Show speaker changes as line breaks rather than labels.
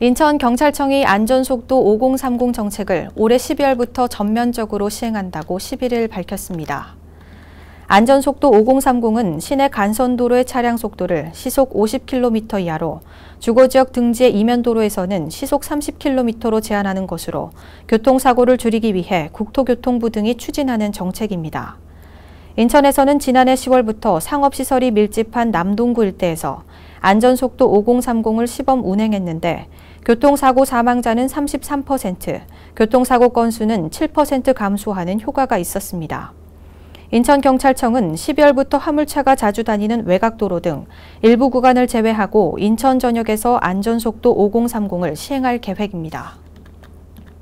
인천경찰청이 안전속도 5030 정책을 올해 12월부터 전면적으로 시행한다고 11일 밝혔습니다. 안전속도 5030은 시내 간선도로의 차량 속도를 시속 50km 이하로 주거지역 등지의 이면도로에서는 시속 30km로 제한하는 것으로 교통사고를 줄이기 위해 국토교통부 등이 추진하는 정책입니다. 인천에서는 지난해 10월부터 상업시설이 밀집한 남동구 일대에서 안전속도 5030을 시범 운행했는데 교통사고 사망자는 33%, 교통사고 건수는 7% 감소하는 효과가 있었습니다. 인천경찰청은 12월부터 화물차가 자주 다니는 외곽도로 등 일부 구간을 제외하고 인천 전역에서 안전속도 5030을 시행할 계획입니다.